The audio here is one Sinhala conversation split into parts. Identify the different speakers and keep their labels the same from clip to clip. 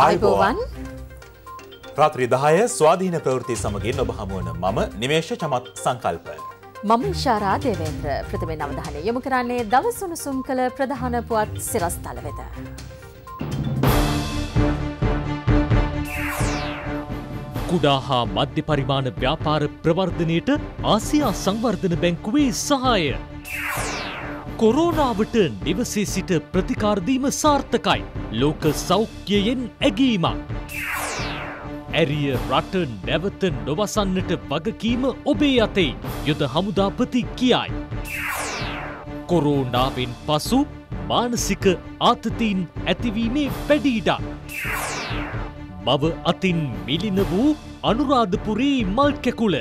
Speaker 1: අයිබෝවන් ප්‍රාත්‍රී දහය ස්වාධීන ප්‍රවෘති සමගින් ඔබ හමුවන මම නිමේෂ චමත් සංකල්ප.
Speaker 2: මම ශාරා දේවේන්ද්‍ර ප්‍රථමෙන් අවධානය යොමු කරන්නේ දවසුණුසුම් කළ ප්‍රධාන පුවත් සිරස්තල වෙත.
Speaker 3: කුඩා හා මධ්‍ය පරිමාණ ව්‍යාපාර ප්‍රවර්ධනයට ආසියා සංවර්ධන බැංකුවේ සහාය. කොරෝනාවට නිවසේ සිට ප්‍රතිකාරදීම සාර්ථකයි. ලෝක සෞඛ්‍යයෙන් ඇගීමක්. ඇරිය රට නැවත නොවසන්නට වගකීම ඔබේ අතේ යුද හමුදාපති කියයි. කොරෝනාවෙන් පසු මානසික ආතතීන් ඇතිවීමේ පැඩීඩක්. මව අතින් මිලින වූ අනුරාධපුරී මල් කැකුල.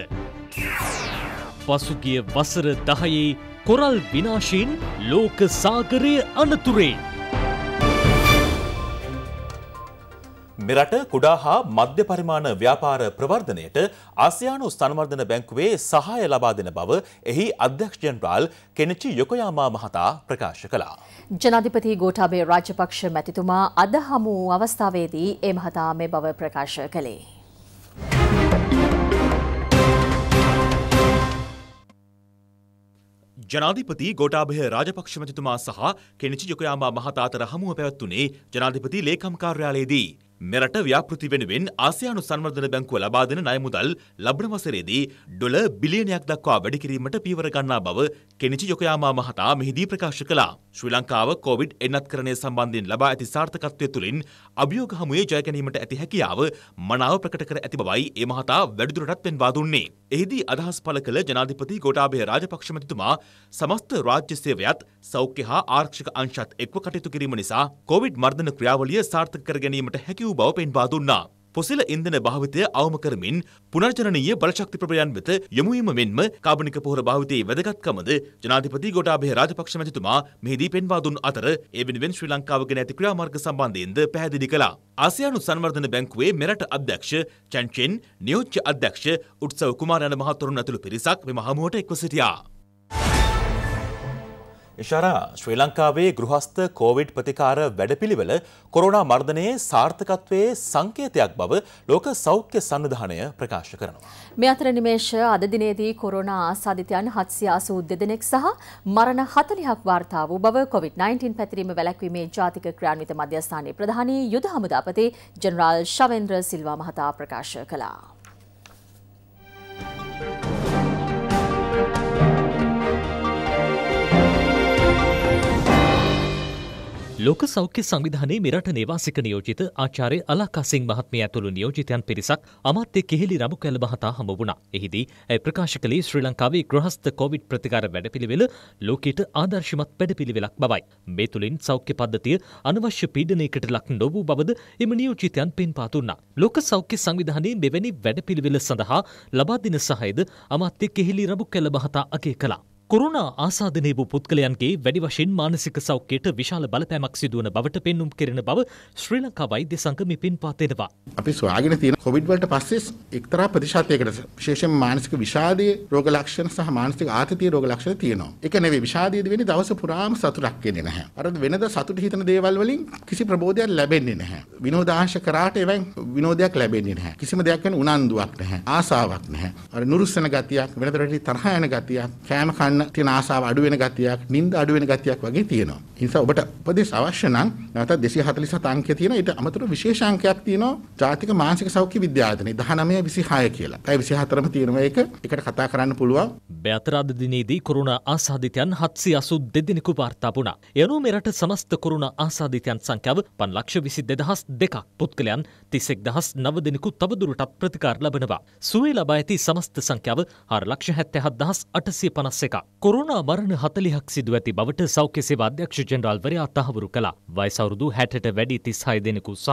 Speaker 3: පසුගිය වසර දහයේ කොරල් විනාශයෙන් ලෝක සාගරය අනතුරේ.
Speaker 1: මෙරට කුඩා හා මධ්‍ය පරිමාණ ව්‍යාපාර ප්‍රවර්ධනයට ආසියානු ස්ථනවර්ධන බැංකුවේ සහාය ලබා දෙන බව එහි අධ්‍යක්ෂ ජනරාල් කෙනචි යොකොයාමා මහතා ප්‍රකාශ කළා.
Speaker 2: ජනාධිපති ගෝඨාභය රාජපක්ෂ මැතිතුමා අද හමු අවස්ථාවේදී ඒ මහතා මේ බව ප්‍රකාශ කළේ.
Speaker 1: ජනාධිපති ගෝටාභය රාජපක්ෂ මැතිතුමා සහ කෙනිචි යොකයාමා මහතාතර හමුව පැවැත්වුණේ ජනාධිපති ලේකම් කාර්යාලයේදී. මෙරට ව්‍යාපෘති වෙනුවෙන් ආසියානු සංවර්ධන බැංකුව ලබා දෙන ණය මුදල් ලබන වසරේදී ඩොලර් බිලියනයක් දක්වා වැඩි කිරීමට පීවර ගන්නා බව කෙනිචි යොකයාමා මහතා මෙහිදී ප්‍රකාශ කළා. ශ්‍රී ලංකාව කොවිඩ් එන්නත්කරණය සම්බන්ධයෙන් ලබා ඇති සාර්ථකත්වය තුළින් අභියෝග හමුවේ ජය ගැනීමට ඇති හැකියාව මනාව ප්‍රකට කර ඇති බවයි ඒ මහතා වැඩිදුරටත් පෙන්වා දුන්නේ. එහිදී අදහස් පළ කළ ජනාධිපති ගෝඨාභය රාජපක්ෂ මැතිතුමා සමස්ත රාජ්‍ය සේවයත් සෞඛ්‍ය හා ආරක්ෂක අංශත් එක්ව කටයුතු කිරීම නිසා කොවිඩ් මර්ධන ක්‍රියාවලිය සාර්ථක කර ගැනීමට හැකි වූ බව පෙන්වා දුන්නා. පොසිල ඉන්ධන භාවිතය අවම කරමින් පුනර්ජනනීය බලශක්ති ප්‍රබලයන් වෙත යොමු වීම මෙන්ම කාබනික පොහොර භාවිතයේ වැදගත්කමද ජනාධිපති ගෝඨාභය රාජපක්ෂ මැතිතුමා මෙහිදී පෙන්වා දුන් අතර ඒ වෙනුවෙන් ශ්‍රී ලංකාව ගැන ඇති ක්‍රියාමාර්ග සම්බන්ධයෙන්ද පැහැදිලි කළා. ආසියානු සංවර්ධන බැංකුවේ මෙරට අධ්‍යක්ෂ චන්චෙන් නියෝජ්‍ය අධ්‍යක්ෂ උත්සව කුමාරයන් මහතුරුන් ඇතුළු පිරිසක් මෙම හමුවට එක්ව සිටියා. නිශාරා ශ්‍රී ලංකාවේ ගෘහස්ත කෝවිඩ් ප්‍රතිකාර වැඩපිළිවෙල කොරෝනා මර්ධනයේ සාර්ථකත්වයේ සංකේතයක් බව ලෝක සෞඛ්‍ය සංවිධානය ප්‍රකාශ කරනවා.
Speaker 2: මේ අතර නිමේෂ අද දිනේදී කොරෝනා ආසාදිතයන් 782 දෙනෙක් සහ මරණ 40ක් වාර්තා වූ බව COVID-19 පැතිරීම වැළැක්වීමේ ජාතික ක්‍රියාන්විත මධ්‍යස්ථානයේ ප්‍රධානී යුද හමුදාපති ජෙනරාල් ශවෙන්ද්‍ර සිල්වා මහතා ප්‍රකාශ කළා.
Speaker 3: ලෝක සෞඛ්‍ය සංවිධානයේ මෙරට නේවාසික නියෝජිත ආචාර්ය අලාකාසිං මහත්මිය ඇතුළු නියෝජිතයන් පිරිසක් අමාත්‍ය කෙහෙලි රඹු කැල මහතා හමු වුණා. එහිදී ඇය ප්‍රකාශ කළේ ශ්‍රී ලංකාවේ ගෘහස්ත කොවිඩ් ප්‍රතිකාර වැඩපිළිවෙල ලෝකයට ආදර්ශමත් වැඩපිළිවෙලක් බවයි. මේ තුලින් සෞඛ්‍ය පද්ධතිය අනවශ්‍ය පීඩනයකට ලක් නොවූ බවද එම නියෝජිතයන් පෙන්වා දුන්නා. ලෝක සෞඛ්‍ය සංවිධානයේ මෙවැනි වැඩපිළිවෙල සඳහා ලබා දෙන සහයද අමාත්‍ය කෙහෙලි රඹු කැල මහතා අගය කළා. කුරුණ ආසාධනය වූ පුද්ගලයන්ගේ වැඩි වශයෙන් මානසික සෞඛ්‍යයට විශාල බලපෑමක් සිදුවන බවට පෙන්නුම් කරන බව ශ්‍රී ලංකා වෛද්‍ය සංගමේ පින්පාතෙනවා. අපි සොයාගෙන තියෙන කොවිඩ් වලට පස්සේ එක්තරා ප්‍රතිශතයකට විශේෂයෙන් මානසික විෂාදයේ රෝග ලක්ෂණ සහ මානසික ආතතිය රෝග ලක්ෂණ තියෙනවා. ඒක නෙවෙයි විෂාදයේද වෙන්නේ දවස පුරාම සතුටක් එන්නේ නැහැ. අර වෙනද සතුට හිතන දේවල් වලින් කිසි ප්‍රබෝධයක් ලැබෙන්නේ නැහැ. විනෝදාංශ කරාට එවන් විනෝදයක් ලැබෙන්නේ නැහැ. කිසිම දෙයක් ගැන උනන්දුවක් නැහැ. ආසාවක් නැහැ. අර නුරුස්සන ගතියක් වෙනතරට තරහ යන ගතියක් කෑම කන්න කරන්න තියෙන ආසාව අඩු වෙන ගතියක්, නිින්ද අඩු වෙන ගතියක් වගේ තියෙනවා. ඒ නිසා ඔබට උපදෙස් අවශ්‍ය නම් නැවත 247 අංකය තියෙන ඊට අමතරව විශේෂ අංකයක් තියෙනවා ජාතික මානසික සෞඛ්‍ය විද්‍යායතනයේ 19 26 කියලා. ඒ 24ම තියෙනවා ඒක. ඒකට කතා කරන්න පුළුවන්. බැතර අද දිනේදී කොරුණ ආසාදිතයන් 782 දෙනෙකු වාර්තා වුණා. එනු මෙරට සමස්ත කොරුණ ආසාදිතයන් සංඛ්‍යාව 522002ක්. පුද්ගලයන් තිසෙක් දහස් නව දෙනෙකු තවදුරටත් ප්‍රතිකාර ලබනවා. සුවේ ලබා ඇති සමස්ත සංඛ්‍යාව හර ලක්ෂ හැත්තහත් දහස් අටසිය පනස් එක. කොරුණා මරණ හතලිහක් සිදු ඇති බවට සෞඛ්‍ය සේවා අධ්‍යක්ෂ ජෙනරාල්වරයා තහවුරු කළා. වයසවුරුදු හැටට වැඩි තිස්හය දෙනෙකු සහ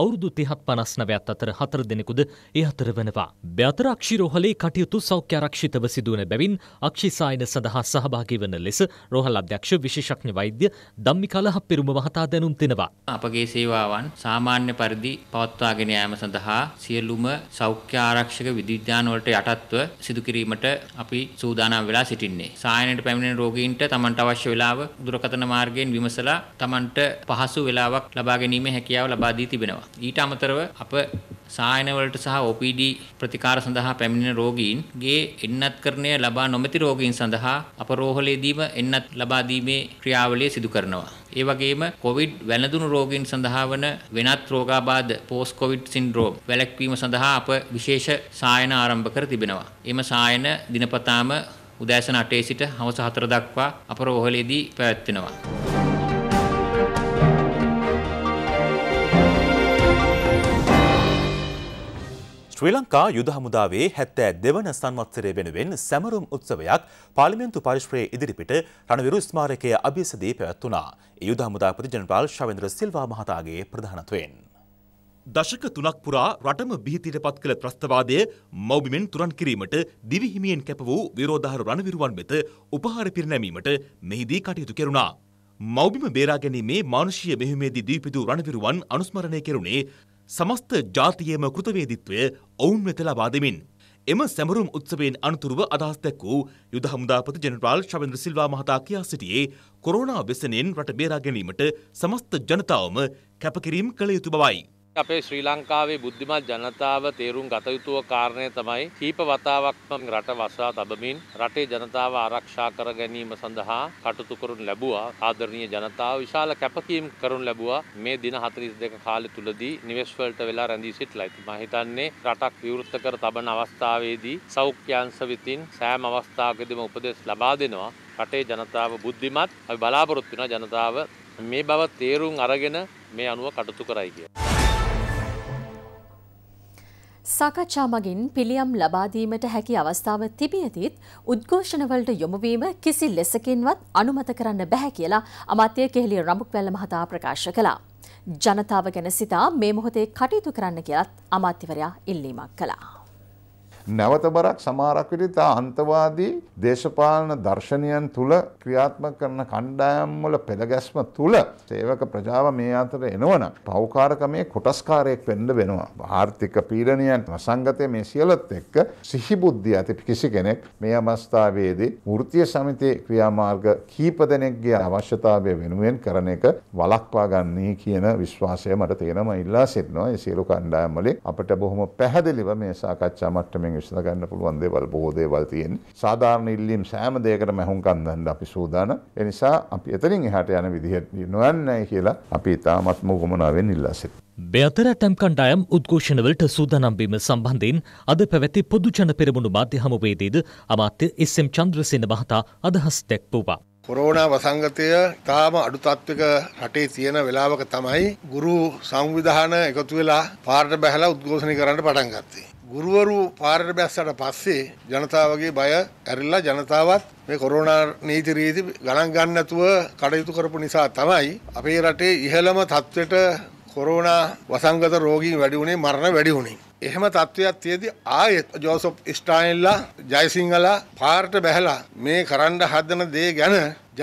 Speaker 3: අවුරුදු තිහත් පනස් නවයත් අතර හතර දෙනෙකුද ඒ අතර වෙනවා. බ්‍යතර අක්ෂිරෝහලේ කටයුතු සෞඛ්‍යාරක්ෂිතව සිදුවන බැවින් අක්ෂිසායන සඳහා සහභාගී වන ලෙස රෝහල් අධ්‍යක්ෂ විශේෂඥ වෛද්‍ය ධම්මිකලහ පෙරුම මහතා දැනුම් දෙනවා. අපගේ සේවාවන් සාමාන්‍ය පරිදි පවත් පවත්වාගෙන යාම සඳහා සියලුම සෞඛ්‍ය ආරක්ෂක විධිවිධාන වලට යටත්ව සිදු කිරීමට අපි සූදානම් වෙලා සිටින්නේ. සායනයට පැමිණෙන රෝගීන්ට තමන්ට අවශ්‍ය වේලාව දුරකථන මාර්ගයෙන් විමසලා තමන්ට පහසු වේලාවක් ලබා ගැනීමේ හැකියාව ලබා දී තිබෙනවා. ඊට අමතරව අප සායන වලට සහ OPD ප්‍රතිකාර සඳහා පැමිණෙන රෝගීන්ගේ එන්නත්කරණය ලබා නොමැති රෝගීන් සඳහා අපරෝහලේදීම එන්නත් ලබා දීමේ ක්‍රියාවලිය සිදු කරනවා. ඒ වගේම කොවිඩ් වැළඳුණු රෝගීන් සඳහා වන වෙනත් රෝගාබාධ පෝස්ට් කොවිඩ් සින්ඩ්‍රෝම් වැළැක්වීම සඳහා අප විශේෂ සායන ආරම්භ කර තිබෙනවා. එම සායන දිනපතාම උදෑසන 8 සිට හවස 4 දක්වා අපරෝහලේදී පැවැත්වෙනවා.
Speaker 1: ශ්‍රී ලංකා යුද හමුදාවේ 72 දෙවන සංවත්සරය වෙනුවෙන් සැමරුම් උත්සවයක් පාර්ලිමේන්තු පරිශ්‍රයේ ඉදිරිපිට රණවිරු ස්මාරකයේ අභියසදී පැවැත්වුණා. ඒ යුද හමුදා ප්‍රතිජනපාල් ශවේන්ද්‍ර සිල්වා මහතාගේ ප්‍රධානත්වයෙන්. දශක තුනක් පුරා රටම බිහිතීට පත් කළ ත්‍රස්තවාදය මෞබිමෙන් තුරන් කිරීමට දිවිහිමියෙන් කැප වූ විරෝධාර රණවිරුවන් වෙත උපහාර පිරිනැමීමට මෙහිදී කටයුතු කෙරුණා. මෞබිම බේරා ගැනීමේ මානුෂීය මෙහිමේදී දීපිදු රණවිරුවන් අනුස්මරණය කෙරුණේ සමස්ත ජාතියේම කෘතවේදිත්වය ඔවුන් වෙත ලබා දෙමින්. එම සැමරුම් උත්සවයෙන් අනතුරුව අදහස් දැක් වූ යුද හමුදාපති ජනරාල් ශවේන්ද්‍ර සිල්වා මහතා කියා සිටියේ කොරෝනා ව්‍යසනයෙන් රට බේරා ගැනීමට සමස්ත ජනතාවම කැපකිරීම් කළ යුතු බවයි.
Speaker 3: අපේ ශ්‍රී ලංකාවේ බුද්ධිමත් ජනතාව තේරුම් ගත යුතුව කාරණය තමයි කීප වතාවක්ම රට වසා තබමින් රටේ ජනතාව ආරක්ෂා කර ගැනීම සඳහා කටයුතු කරනු ලැබුවා ආදරණීය ජනතාව විශාල කැපකීම් කරනු ලැබුවා මේ දින 42 කාලය තුලදී නිවෙස් වලට වෙලා රැඳී සිටලා ඉතින් මම හිතන්නේ රටක් විවෘත කර තබන අවස්ථාවේදී සෞඛ්‍යාංශ විතින් සෑම අවස්ථාවකදීම උපදෙස් ලබා දෙනවා රටේ ජනතාව බුද්ධිමත් අපි බලාපොරොත්තු වෙන ජනතාව මේ බව තේරුම් අරගෙන මේ අනුව කටයුතු කරයි කියලා
Speaker 2: සාකච්ඡා මගින් පිළියම් ලබාදීමට හැකි අවස්ථාව තිබියදීත් උද්ඝෝෂණවලට යොමුවීම කිසි ලෙසකින්වත් අනුමත කරන්න බැහැ කියලා අමාත්‍ය කෙහෙලිය රඹුක්වැල්ල මහතා ප්‍රකාශ කළා. ජනතාව ගැන සිතා මේ මොහොතේ කටයුතු කරන්න කියලත් අමාත්‍යවරයා ඉල්ලීමක් කළා.
Speaker 3: නැවත බරක් සමහරක් විට තා අන්තවාදී දේශපාලන දර්ශනයන් තුල ක්‍රියාත්මක කරන කණ්ඩායම් වල පෙළගැස්ම තුල සේවක ප්‍රජාව මේ අතර එනවනම් පෞකාරකමේ කොටස්කාරයෙක් වෙන්න වෙනවා. ආර්ථික පීඩනයන් අසංගතය මේ සියලත් එක්ක සිහිබුද්ධිය ඇති කිසි කෙනෙක් මේ අවස්ථාවේදී වෘත්තීය සමිතියේ ක්‍රියාමාර්ග කීප දෙනෙක්ගේ අවශ්‍යතාවය වෙනුවෙන් කරන එක වළක්වා ගන්නී කියන විශ්වාසය මට තේරෙනවා. ඉල්ලා සිටිනවා. ඒ සියලු කණ්ඩායම් වලින් අපිට බොහොම පැහැදිලිව මේ සාකච්ඡා මට්ටමින් විශ්ඳ ගන්න පුළුවන් දේවල් බොහෝ දේවල් තියෙන්නේ. සාධාරණ ඉල්ලීම් සෑම දෙයකටම ඇහුම්කන් දන්න අපි සූදානම්. ඒ නිසා අපි එතනින් එහාට යන විදිහට නොයන්නයි කියලා අපි තාමත්ම උගමනාවෙන් ඉල්ලා සිටිනවා. මෙතර ටැම් කණ්ඩායම් උද්ඝෝෂණවලට සූදානම්වීම සම්බන්ධයෙන් අද පැවැති පොදුජන පෙරමුණු මාධ්‍ය හමුවේදීද අමාත්‍ය එස්.එම්. චන්ද්‍රසේන මහතා අදහස් දැක්වුවා.
Speaker 1: කොරෝණ වසංගතය තාම අඩුතත්වක රටේ තියෙන වෙලාවක තමයි ගුරු සංවිධාන එකතු වෙලා පාරට බැහැලා උද්ඝෝෂණය කරන්න පටන් ගත්තේ. ගුරුවරු පාරට බැස්සට පස්සේ ජනතාවගේ බය ඇරිල්ලා ජනතාවත් මේ කොරෝනා නීති රීති ගණන් ගන්න නැතුව කටයුතු කරපු නිසා තමයි අපේ රටේ ඉහළම තත්ත්වයට කොරෝනා වසංගත රෝගීන් වැඩි වුණේ මරණ වැඩි වුණේ. එහෙම තත්ත්වයක් තියදී ආයෙත් ජෝසප් ස්ටායින්ලා ජයසිංහලා පාරට බැහැලා මේ කරන්න හදන දේ ගැන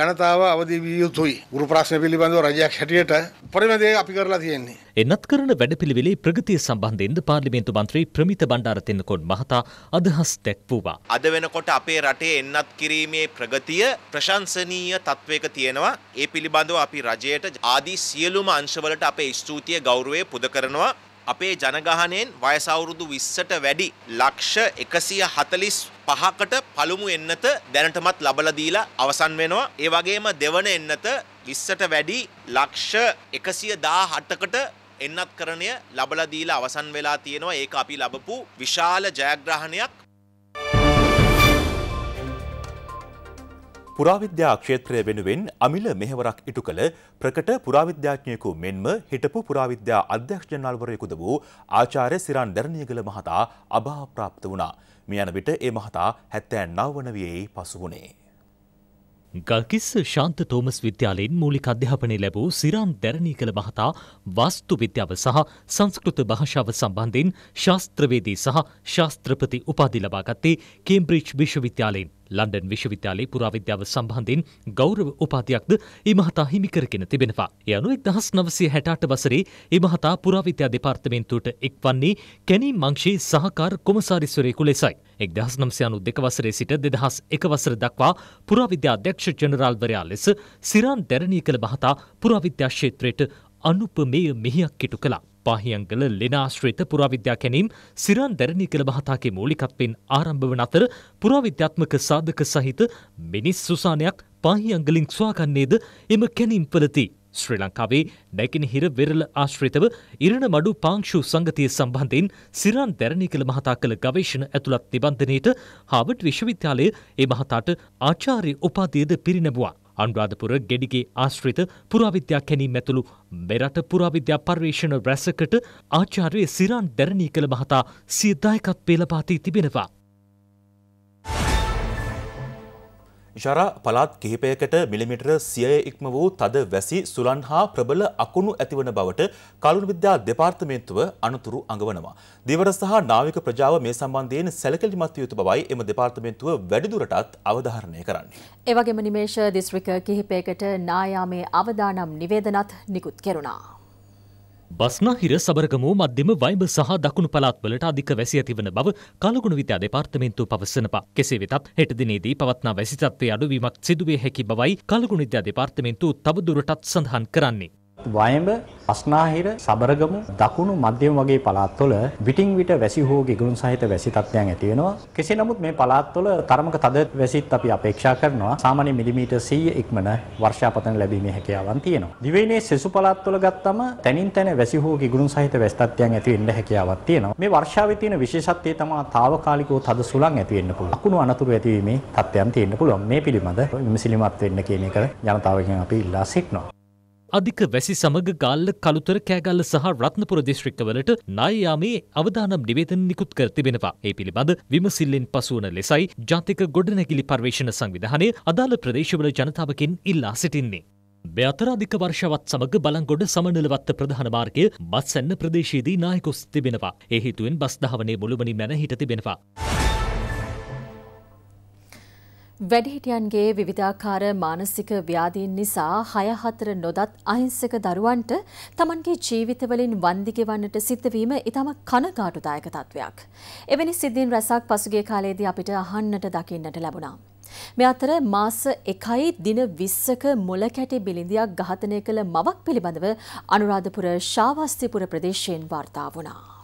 Speaker 1: ජනතාව අවදි විය යුතුයි. ගුරු ප්‍රශ්න පිළිබඳව රජයක් හැටියට උපරිම දේ අපි කරලා තියෙන්නේ.
Speaker 3: එන්නත් කරන වැඩපිළිවෙලේ ප්‍රගතිය සම්බන්ධයෙන්ද පාර්ලිමේන්තු මන්ත්‍රී ප්‍රමිත බණ්ඩාරතින්නකොන් මහතා අදහස් දැක්වුවා.
Speaker 1: අද වෙනකොට අපේ රටේ එන්නත් කිරීමේ ප්‍රගතිය ප්‍රශංසනීය තත්වයක තියෙනවා. ඒ පිළිබඳව අපි රජයට ආදී සියලුම අංශවලට අපේ ස්තුතිය ගෞරවය පුද කරනවා. අපේ ජනගහනයෙන් වයස අවුරුදු 20ට වැඩි ලක්ෂ 145කට පළමු එන්නත දැනටමත් ලබලා දීලා අවසන් වෙනවා. ඒ වගේම දෙවන එන්නත 20ට වැඩි ලක්ෂ 118කට එන්නත්කරණය ලබලා දීලා අවසන් වෙලා තියෙනවා ඒක අපි ලබපු විශාල ජයග්‍රහණයක් පුරාවිද්‍යා ක්ෂේත්‍රය වෙනුවෙන් අමිල මෙහෙවරක් ඉටු කළ ප්‍රකට පුරාවිද්‍යාඥයෙකු මෙන්ම හිටපු පුරාවිද්‍යා අධ්‍යක්ෂ ජනරාල්වරයෙකුද වූ ආචාර්ය සිරන් දැරණියගල මහතා අභාවප්‍රාප්ත වුණා. මේ යන විට ඒ මහතා 79 වන වියේ පසු වුණේ.
Speaker 3: ගල්කිස්ස ශාන්ත තෝමස් විද්‍යාලයෙන් මූලික අධ්‍යාපනය ලැබූ සිරාන් දැරණීකල මහතා වාස්තු විද්‍යාව සහ සංස්කෘත භාෂාව සම්බන්ධයෙන් ශාස්ත්‍රවේදී සහ ශාස්ත්‍රපති උපාධි ලබාගත්තේ කේම්බ්‍රිජ් විශ්වවිද්‍යාලයෙන්. ලන්ඩන් විශ්වවිද්‍යාලයේ පුරාවිද්‍යාව සම්බන්ධයෙන් ගෞරව උපාධයක්ද ඉමහතා හිමිකරගෙන තිබෙනවා. එය අනුව එක්දහස් නවසය හැටාට වසරේ ඉමහතා පුරාවිද්‍යා දෙපාර්තමේන්තුවට එක්වන්නේ කැනී මංශී සහකාර කොමසාරිස්වරයෙකු ලෙසයි. එක්දහස් නම්සයනු දෙක වසරේ සිට දෙදහස් එක වසර දක්වා පුරාවිද්‍යා අධ්‍යක්ෂ ජනරාල්වරයා ලෙස සිරාන් දැරණී කළ මහතා පුරාවිද්‍යා ක්ෂේත්‍රයට අනුපමේය මෙහියක් කිටු කළා. පාහියන්ගල ලෙනාශ්‍රිත පුරාවිද්‍යා කැනීම් සිරන් දැරණී කළ මහතාගේ මූලිකත්වෙන් ආරම්භ වන අතර පුරාවිද්‍යාත්මක සාධක සහිත මිනිස් සුසානයක් පාහියන්ගලින් ස්වාගන්නේද එම කැනීම් පලති. ශ්‍රී ලංකාවේ නැකිනහිර වෙරළ ආශ්‍රිතව ඉරණ මඩු පාංක්ෂු සංගතිය සම්බන්ධයෙන් සිරන් දැරණී කළ මහතා කළ ගවේශණ ඇතුළත් නිබන්ධනයට හාවට් විශ්වවිද්‍යාලය ඒ මහතාට ආචාර්ය උපාධියද පිරිනැබවා. අනුරාධපුර ගෙඩිගේ ආශ්‍රිත පුරාවිද්‍යා කැනීම ඇතුළු මෙරට පුරාවිද්‍යා පර්යේෂණ රැසකට ආචාර්ය සිරාන් දැරණී කළ මහතා සිය දායකත්වය ලබා දී තිබෙනවා.
Speaker 1: ජරා පළාත් කිහිපයකට මිලිමිටර සියය ඉක්ම වූ තද වැසි සුලන් හා ප්‍රබල අකුණු ඇතිවන බවට කලුණු විද්‍යා දෙපාර්තමේන්තුව අනතුරු අඟවනවා. දිවර සහ නාවික ප්‍රජාව මේ සම්බන්ධයෙන් සැලකිලිමත් යුතු බවයි එම දෙපාර්තමේන්තුව වැඩිදුරටත් අවධාරණය කරන්නේ.
Speaker 2: එවගේම නිමේෂ දිස්ත්‍රික කිහිපයකට නායාමේ අවදානම් නිවේදනත් නිකුත් කෙරුණා.
Speaker 3: බස්නාහිර සබරගමු මධ්‍යම වයිඹ සහ දකුණු පළාත්වලට අධික වැසි ඇතිවන බව කලගුණ විද්‍යා දෙපාර්තමේන්තුව පවසනවා. කෙසේ වෙතත් හෙට දිනේදී පවත්නා වැසි තත්ත්වයේ අඩුවීමක් සිදුවේ හැකි බවයි කලගුණ විද්‍යා දෙපාර්තමේන්තුව තවදුරටත් සඳහන් කරන්නේ. වයඹ අස්නාහිර සබරගමු දකුණු මධ්‍යම වගේ පළාත්වල විටින් විට වැසි හෝ ගිගුරුන් සහිත වැසි තත්ත්වයන් ඇති වෙනවා. කෙසේ නමුත් මේ පළාත්වල තරමක තද වැසිත් අපි අපේක්ෂා කරනවා. සාමාන්‍ය මිලිමීටර් 100 ඉක්මන වර්ෂාපතන ලැබීමේ හැකියාවන් තියෙනවා. දිවයිනේ සෙසු
Speaker 4: පළාත්වල ගත්තම
Speaker 3: තනින් තන වැසි හෝ ගිගුරුන් සහිත වැසි තත්ත්වයන් ඇති වෙන්න හැකියාවක් තියෙනවා. මේ වර්ෂාවේ තියෙන විශේෂත්වය තමයි తాවකාලිකව තද සුළං ඇති වෙන්න පුළුවන්. අකුණු අනතුරු ඇතිවීමේ තත්ත්වයන් තියෙන්න පුළුවන්. මේ පිළිබඳ විමසිලිමත් වෙන්න කියන එක ජනතාවගෙන් අපි ඉල්ලා සිටිනවා. අධික වැසි සමග ගාල්ල කළුතර කෑගල්ල සහ රත්නපුර දිස්ත්‍රික්කවලට නායයාමේ අවදානම් නිවේදන නිකුත් කර තිබෙනවා. ඒ පිළිබඳ විමසිල්ලෙන් පසුවන ලෙසයි ජාතික ගොඩනැගිලි පර්යේෂණ සංවිධානය අදාළ ප්‍රදේශවල ජනතාවකින් ඉල්ලා සිටින්නේ. මෙතරාධික වර්ෂවත් සමඟ බලංගොඩ සමනලවත්ත ප්‍රධාන මාර්ගය බස්සැන්න ප්‍රදේශයේදී නායකොස් තිබෙනවා. ඒ හේතුවෙන් බස් ධාවනය මුළුමනින් මැන හිට තිබෙනවා.
Speaker 2: වැඩිහිටියන්ගේ විවිධාකාර මානසික ව්‍යාධීන් නිසා හය හතර නොදත් අහිංසක දරුවන්ට තමන්ගේ ජීවිතවලින් වන්දි ගෙවන්නට සිද්ධවීම ඉතාම කනගාටුදායක තත්වයක්. එවැනි සිද්ධීන් රැසක් පසුගිය කාලයේදී අපිට අහන්නට දකින්නට ලැබුණා. මේ අතර මාස 1යි දින 20ක මුල කැටි බිලිඳියක් ඝාතනය කළ මවක් පිළිබඳව අනුරාධපුර ශාවස්තිපුර ප්‍රදේශයෙන් වාර්තා වුණා.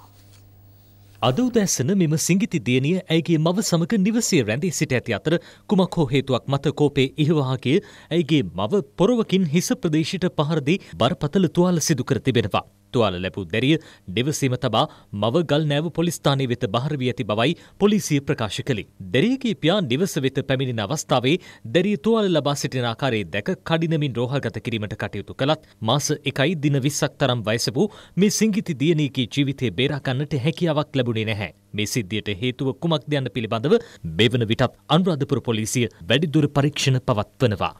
Speaker 3: අද උදැසන මෙම සිංගිති දියණිය ඇගේ මව සමග නිවසේ රැඳී සිට ඇති අතර කුමක් හෝ හේතුවක් මත කෝපේ ඉහවහාගේ ඇගේ මව පොරවකින් හිස ප්‍රදේශයට පහරදී බරපතල තුවාල සිදු කර තිබෙනවා. තුවාල ලැබූ දැරිය දෙවසීම තබා මව ගල්නෑව පොලිස්ථානය වෙත බහර වී ඇති බවයි පොලිසිය ප්‍රකාශ කළේ. දැරියගේ පියා නිවස වෙත පැමිණෙන අවස්ථාවේ දැරිය තුවාල ලබා සිටින ආකාරයේ දැක කඩිනමින් රෝහල්ගත කිරීමට කටයුතු කළත් මාස එකයි දින විස්සක් තරම් වයස වූ මේ සිංගිති දියණියගේ ජීවිතය බේරාගන්නට හැකියාවක් ලැබුණේ නැහැ. මේ සිද්ධියට හේතුව කුමක්ද යන්න පිළිබඳව මෙවන විටත් අනුරාධපුර පොලිසිය වැඩිදුර පරීක්ෂණ පවත්වනවා.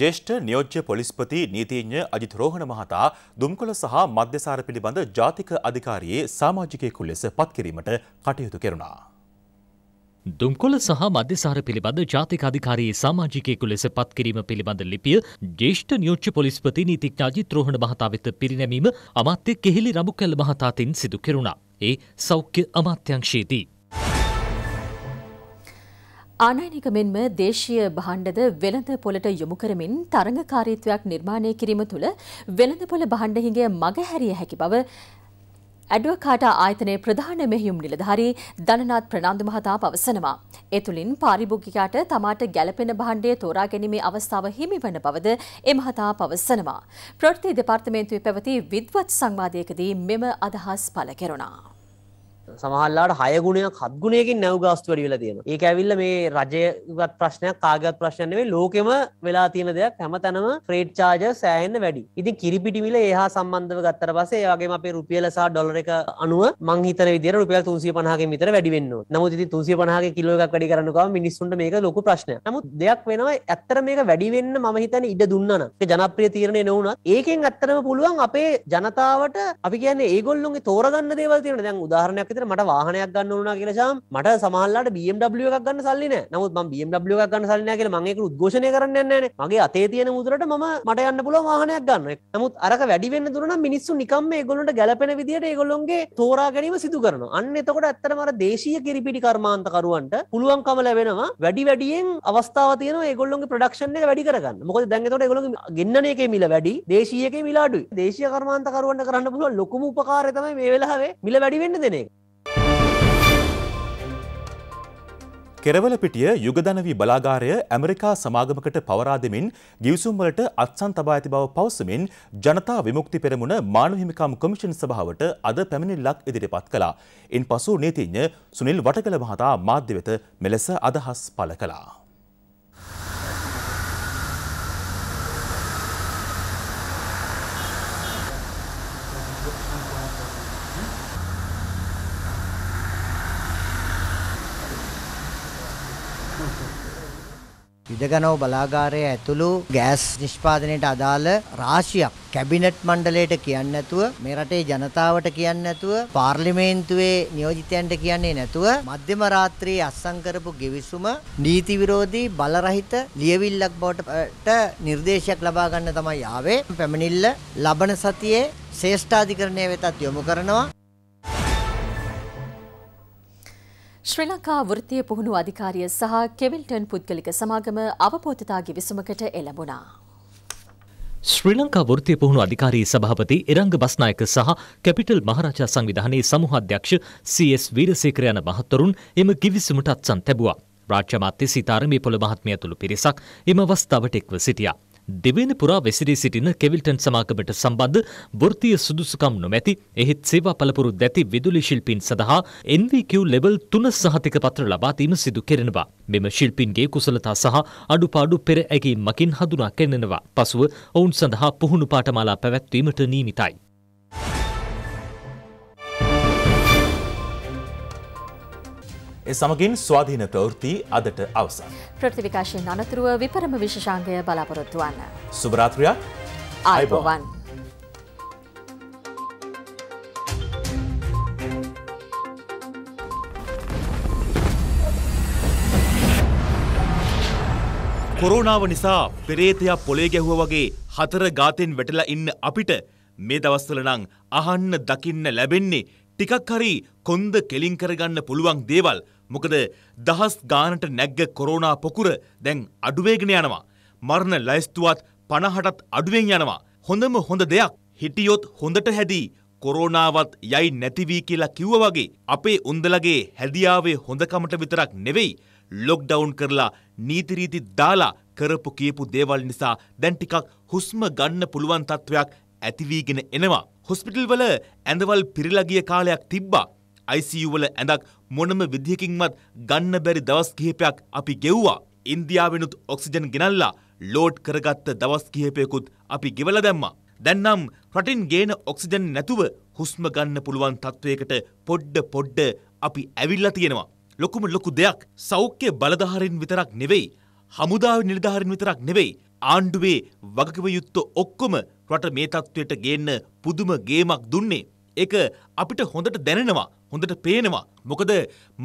Speaker 1: ජේෂ්ඨ නියෝජ්‍ය පොලිස්පති නීතිඥ අජිත් රෝහණ මහතා දුම්කොළ සහ මධ්‍යසාර පිළිබඳ ජාතික අධිකාරියේ සාමාජිකයෙකු ලෙස පත්කිරීමට කටයුතු කෙරුණා.
Speaker 3: දුම්කොළ සහ මධ්‍යසාර පිළිබඳ ජාතික අධිකාරයේ සාමාජිකයෙකු ලෙස පත්කිරීම පිළිබඳ ලිපිය ජේෂ්ඨ නියෝජ්‍ය පොලිස්පති නීතිඥ අජිත් රෝහණ මහතා වෙත පිරිනැමීම අමාත්‍ය කෙහිලි රඹුකැල්ල මහතාතින් සිදු කෙරුණා. ඒ සෞඛ්‍ය අමාත්‍යංශයේදී
Speaker 2: ආනයනික මෙන්ම දේශීය භාණ්ඩද වෙළඳ පොළට යොමු කරමින් තරඟකාරීත්වයක් නිර්මාණය කිරීම තුළ වෙළඳ පොළ භාණ්ඩ හිඟය මගහැරිය හැකි බව ඇඩුවකාටා ආයතනයේ ප්‍රධාන මෙහියුම් නිලධාරී දනනාත් ප්‍රනාන්දු මහතා පවසනවා. ඒ තුළින් පාරිභෝගිකයාට තමාට ගැළපෙන භාණ්ඩය තෝරා ගැනීමේ අවස්ථාව හිමිවන බවද ඒ මහතා පවසනවා. ප්‍රවෘත්ති දෙපාර්තමේන්තුවේ පැවති විද්වත් සංවාදයකදී මෙම අදහස් පළ කෙරුණා.
Speaker 4: සමහල්ලාට හයගුණයක් හත්ගුණයකින් නැව් ගාස්තු වැඩි වෙලා තියෙන ඒ ඇවිල්ල මේ රජයගත් ප්‍රශ්නයක් කාගත් ප්‍රශ්නයනේ ලෝකෙම වෙලා තියෙන දෙයක් හැම තැනම ෆ්‍රේට් චාජ සෑහෙන්න වැඩි ඉතින් කිරිපිටිමිල ඒහා සම්බන්ධව ගත්තර පසේ ඒගේ අපේ රුපියලසා ඩොලර එක අනුව මංහිතර විදිර රුපියල් තුන්සිය පහගේ විතර වැඩිවෙන්න නමුත් ඉති තුන්සිය පහගේ කිලෝක් වැඩි කරන්නකව මිනිස්සුන්ට මේක ලොකු ප්‍රශ්නය නමුත් දෙයක් වෙනවා ඇත්තර මේක වැඩිවෙන්න මම හිතන ඉඩ දුන්නන ජනප්‍රිය තීරණය නොවනත් ඒකෙන් ඇත්තරම පුළුවන් අපේ ජනතාවට අපි කියන්නේ ඒගොල්ලොන්ගේ තෝරගන්න දේවල් තියෙන දැන් උදාහරණයක් විතර හරියට මට වාහනයක් ගන්න ඕනා කියලසාම් මට සමල්ලාට BMW එකක් ගන්න සල්ලින නමුත් ම BMW එකක් ගන්න සල්ලන කියල මගේක උද්ඝෝෂණය කරන්න න්නන මගේ අතේ තියෙන මුදුරට ම මට යන්න පුල වාහනයක් ගන්න නමුත් අරක වැඩිවෙන්න දුරන මිනිස්සු නිකම් ගොලට ගැලපෙන විදිට ඒගොල්ොන්ගේ තෝරා ගැනීම සිදු කරන අන්න එතකොට ඇත්තර මර දේශීය කිරිපිටි කර්මාන්තකරුවන්ට පුළුවන්කම ලැබෙනවා වැඩි වැඩියෙන් අවස්ථාව තියෙන ඒගොල්ලොගේ ප්‍රඩක්ෂන් එක වැඩි කරගන්න මොකද දැන්ගතට ඒගොල ගන්න එක මිල වැඩි දේශීයක මිලාඩු දේශය කර්මාන්තකරුවන්ට කරන්න පුළුව ලොකුම උපකාරතම මේ වෙලාවේ මිල වැඩිවෙන්න දෙනෙක්
Speaker 1: කෙරවලපිටිය යුගධනවී බලාගාරය ඇමරිකා සමාගමකට පවරා දෙමින් ගිවිසුම් වලට අත්සන් තබා ඇති බව පවසමින් ජනතා විමුක්ති පෙරමුණ මානව හිමිකම් කොමිෂන් සභාවට අද පැමිණිල්ලක් ඉදිරිපත් කළා. ඉන්පසු නීතිඥ සුනිල් වටකල මහතා මාධ්‍ය වෙත මෙලෙස අදහස් පළ කළා.
Speaker 4: විදගනෝ බලාගාරය ඇතුළු ගෑස් නිෂ්පාදනයට අදාළ රාශියක් කැබිනට් මණ්ඩලයට කියන්නේ නැතුව මේ රටේ ජනතාවට කියන්නේ නැතුව පාර්ලිමේන්තුවේ නියෝජිතයන්ට කියන්නේ නැතුව මධ්‍යම රාත්‍රියේ අත්සන් කරපු ගෙවිසුම නීති විරෝධී බලරහිත ලියවිල්ලක් බවට නිර්දේශයක් ලබා ගන්න තමයි ආවේ පැමිණිල්ල ලබන සතියේ ශේෂ්ඨාධිකරණය වෙතත් යොමු කරනවා ශ්‍රී ලංකා වෘත්තීය පුහුණු
Speaker 2: අධිකාරිය සහ කෙවිල්ටන් පුද්ගලික සමාගම අවබෝධතාගේ විසමකට එළඹුණා.
Speaker 3: ශ්‍රී ලංකා වෘත්තීය පුහුණු අධිකාරී සභාපති ඉරංග බස්නායක සහ කැපිටල් මහරජා සංවිධානයේ සමූහාධ්‍යක්ෂ සීඑස් වීරසේකර යන මහත්වරුන් එම කිවිසුමට අත්සන් තැබුවා. රාජ්‍ය මාත්‍ය සීතාරමේ පොළ මහත්මිය ඇතුළු පිරිසක් එම අවස්ථාවට එක්ව සිටියා. දෙවේන පුරා වෙසිරී සිටින කෙවිල්ටන් සමාගමට සම්බන්ධ වෘත්තීය සුදුසුකම් නොමැති එහෙත් සේවා පළපුරු දැති විදුලි ශිල්පීන් සඳහා NVQ ලෙවල් 3 සහතික පත්‍ර ලබා දීම සිදු කෙරෙනවා. මෙම ශිල්පීන්ගේ කුසලතා සහ අඩුපාඩු පෙර ඇගීමකින් හඳුනා ගැනෙනවා. පසුව ඔවුන් සඳහා පුහුණු පාඨමාලා පැවැත්වීමට නියමිතයි.
Speaker 1: ඒ සමගින් ස්වාධීන ප්‍රවෘත්ති අදට අවසන්.
Speaker 2: ප්‍රෘති විකාශයෙන් අනතුරුව විපරම විශෂාංගය බලාපොරොත්තු වන්න.
Speaker 1: සුභරාත්‍රයක් ආයබෝවන්. කොරෝනාව නිසා පෙරේතයක් පොලේ ගැහුව වගේ හතර ගාතෙන් වැටලා ඉන්න අපිට මේ දවස්වල නම් අහන්න දකින්න ලැබෙන්නේ ටිකක් හරි කොන්ද කෙලින් කරගන්න පුළුවන් දේවල් මොකද දහස් ගානට නැග්ග කොරෝනා පොකුර දැන් අඩුවේගෙන යනවා. මරණ ලැයිස්තුවත් පණහටත් අඩුවෙන් යනවා. හොඳම හොඳ දෙයක් හිටියොත් හොඳට හැදී කොරෝනාවත් යයි නැතිවී කියලා කිව්ව වගේ අපේ උන්දලගේ හැදියාවේ හොඳකමට විතරක් නෙවෙයි ලොක්ඩවුන් කරලා නීතිරීති දාලා කරපු කියපු දේවල් නිසා දැන් ටිකක් හුස්ම ගන්න පුළුවන් තත්ත්වයක් ඇතිවීගෙන එනවා. හොස්පිටල් වල ඇඳවල් පිරිලගිය කාලයක් තිබ්බා. ICU වල ඇඳක් මොනම විදිහකින්වත් ගන්න බැරි දවස් කිහිපයක් අපි ගෙව්වා. ඉන්දියාවෙනුත් ඔක්සිජන් ගෙනල්ලා ලෝඩ් කරගත්ත දවස් කිහිපයකුත් අපි ගෙවලා දැම්මා. දැන් නම් රටින් ගේන ඔක්සිජන් නැතුව හුස්ම ගන්න පුළුවන් තත්වයකට පොඩ්ඩ පොඩ්ඩ අපි ඇවිල්ලා තියෙනවා. ලොකුම ලොකු දෙයක් සෞඛ්‍ය බලධාරීන් විතරක් නෙවෙයි හමුදාව නිලධාරීන් විතරක් නෙවෙයි ආණ්ඩුවේ වගකිව යුත්ත ඔක්කොම රට මේ තත්ත්වයට ගේන්න පුදුම ගේමක් දුන්නේ. ඒක අපිට හොඳට දැනෙනවා හොඳට පේනවා මොකද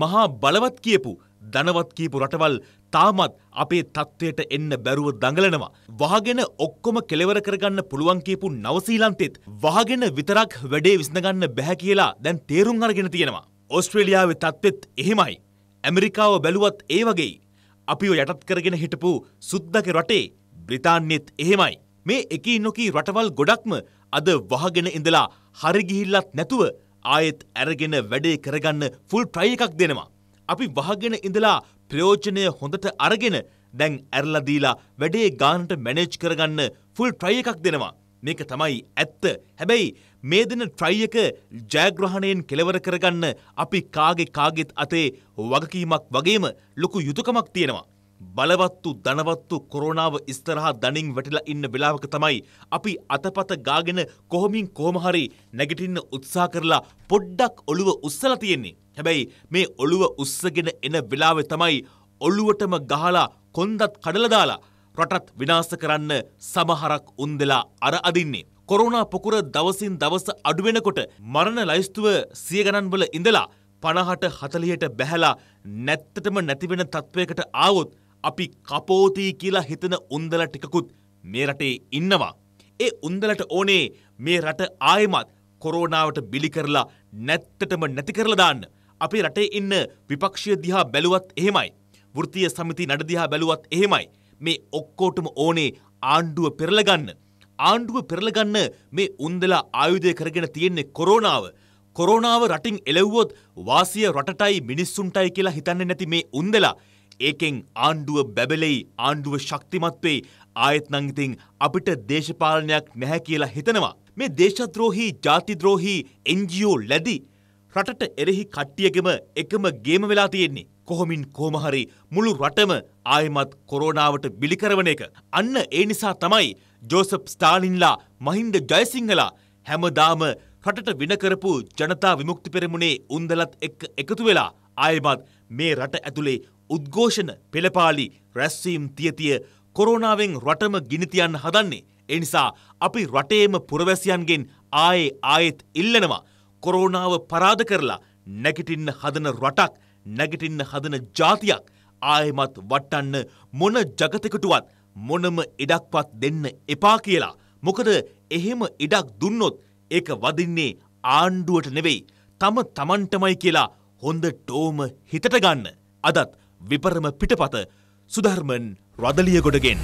Speaker 1: මහා බලවත් කියපු ධනවත් කියපු රටවල් තාමත් අපේ තත්ත්වයට එන්න බැරුව දඟලනවා. වහගෙන ඔක්කොම කෙලවර කරගන්න පුළුවන් කියපු නවසීලන්තෙත් වහගෙන විතරක් වැඩේ විසඳගන්න බැහැ කියලා දැන් තේරුම් අරගෙන තියෙනවා. ඔස්ට්‍රේලියාවේ තත්ත්වෙත් එහෙමයි. ඇමරිකාව බැලුවත් ඒ වගේ. අපිව යටත් කරගෙන හිටපු සුද්දක රටේ බ්‍රිතාන්‍යෙත් එහෙමයි. මේ එකී නොකී රටවල් ගොඩක්ම අද වහගෙන ඉඳලා හරි ගිහිල්ලත් නැතුව ආයෙත් ඇරගෙන වැඩේ කරගන්න ෆුල් ට්‍රයි එකක් දෙනවා. අපි වහගෙන ඉඳලා ප්‍රයෝජනය හොඳට අරගෙන දැන් ඇරලදීලා වැඩේ ගානට මැනේජ් කරගන්න ෆුල් ට්‍රයි එකක් දෙනවා. මේක තමයි ඇත්ත හැබැයි මේ දෙන ට්‍රයියක ජයග්‍රහණයෙන් කෙලවර කරගන්න අපි කාගෙ කාගෙත් අතේ වගකීමක් වගේම ලොකු යුතුකමක් තියෙනවා. බලවත් වූ ධනවත් වූ කොරෝනාව ඉස්තරහා දණින් වැටිලා ඉන්න වෙලාවක තමයි අපි අතපත ගාගෙන කොහොමින් කොහොම හරි නැගිටින්න උත්සාහ කරලා පොඩ්ඩක් ඔළුව උස්සලා තියෙන්නේ. හැබැයි මේ ඔළුව උස්සගෙන එන වෙලාවේ තමයි ඔළුවටම ගහලා කොන්දත් කඩලා දාලා රටත් විනාශ කරන්න සමහරක් උන්දලා අර අදින්නේ. කොරෝනා පොකුර දවසින් දවස අඩු වෙනකොට මරණ ලයිස්තුව සිය ගණන්වල ඉඳලා 50ට 40ට බැහැලා නැත්තටම නැති වෙන තත්වයකට ආවොත් අපි කපෝතිී කියලා හිතන උන්දල ටිකකුත් මේ රටේ ඉන්නවා. ඒ උන්දලට ඕනේ මේ රට ආයමත් කොරෝනාවට බිලි කරලා නැත්තටම නැති කරලදාන්න. අපි රටේ ඉන්න විපක්ෂය දිහා බැලුවත් එහෙමයි. වෘතිය සමිති නඩදිහා බැලුවත් එහෙමයි. මේ ඔක්කෝටම ඕනේ ආණ්ඩුව පෙරලගන්න. ආණ්ඩුව පෙරලගන්න මේ උන්දලා ආයුධය කරගෙන තියෙන්නේ කොරෝනාව. කොරෝනාව රටින් එලෙව්වොත් වාසිය රටටයි මිනිස්සුන්ටයි කියලා හිතන්නේ නැති මේ උන්දලා ඒකෙන් ආණ්ඩුව බැබලෙයි ආණ්ඩුව ශක්තිමත් වෙයි ආයෙත් නම් ඉතින් අපිට දේශපාලනයක් නැහැ කියලා හිතනවා. මේ දේශද්‍රෝහී ජාතිද්‍රෝහී NGO ලැබි රටට එරෙහි කට්ටියගෙම එකම ගේම වෙලා තියෙන්නේ. කොහොමින් කොහොමහරි මුළු රටම ආයමත් කොරෝනාවට බිලිකරවන එක. අන්න ඒ නිසා තමයි ජෝසප් ස්ටාලින්ලා මහින්ද ජයසිංහලා හැමදාම රටට විනකරපු ජනතා විමුක්ති පෙරමුණේ උන්දලත් එක්ක එකතු වෙලා ආයමත් මේ රට ඇතුළේ උද්ඝෝෂණ පෙළපාලි රැස්වීම් තියතිය කොරෝනාවෙන් රටම ගිනිතියන් හදන්නේ. එනිසා අපි රටේම පුරවැසියන්ගෙන් ආයේ ආයෙත් ඉල්ලනවා. කොරෝනාව පරාද කරලා නැගිටින්න හදන රටක් නැගිටින්න හදන ජාතියක් ආයෙමත් වට්ටන්න මොන ජගතකටුවත් මොනම ඉඩක්වත් දෙන්න එපා කියලා. මොකද එහෙම ඉඩක් දුන්නොත් ඒක වදින්නේ ආණ්ඩුවට නෙවෙයි. තම තමන්ටමයි කියලා හොඳ ටෝම හිතට ගන්න අදත් විපරම පිටපත සුධර්මන් රදලියගොඩගෙන්.